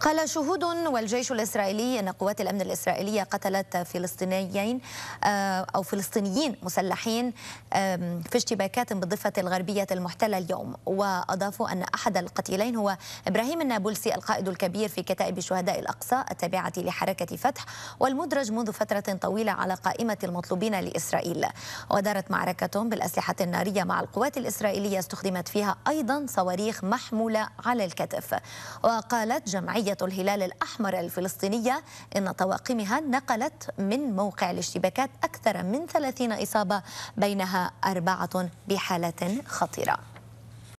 قال شهود والجيش الإسرائيلي أن قوات الأمن الإسرائيلية قتلت فلسطينيين آه، أو فلسطينيين مسلحين في اشتباكات بالضفة الغربية المحتلة اليوم وأضافوا أن أحد القتيلين هو إبراهيم النابلسي القائد الكبير في كتائب شهداء الأقصى التابعة لحركة فتح والمدرج منذ فترة طويلة على قائمة المطلوبين لإسرائيل ودارت معركة بالأسلحة النارية مع القوات الإسرائيلية استخدمت فيها أيضا صواريخ محمولة على الكتف وقالت جمعية جمعية الهلال الأحمر الفلسطينية إن طواقمها نقلت من موقع الاشتباكات أكثر من 30 إصابة بينها أربعة بحالة خطيرة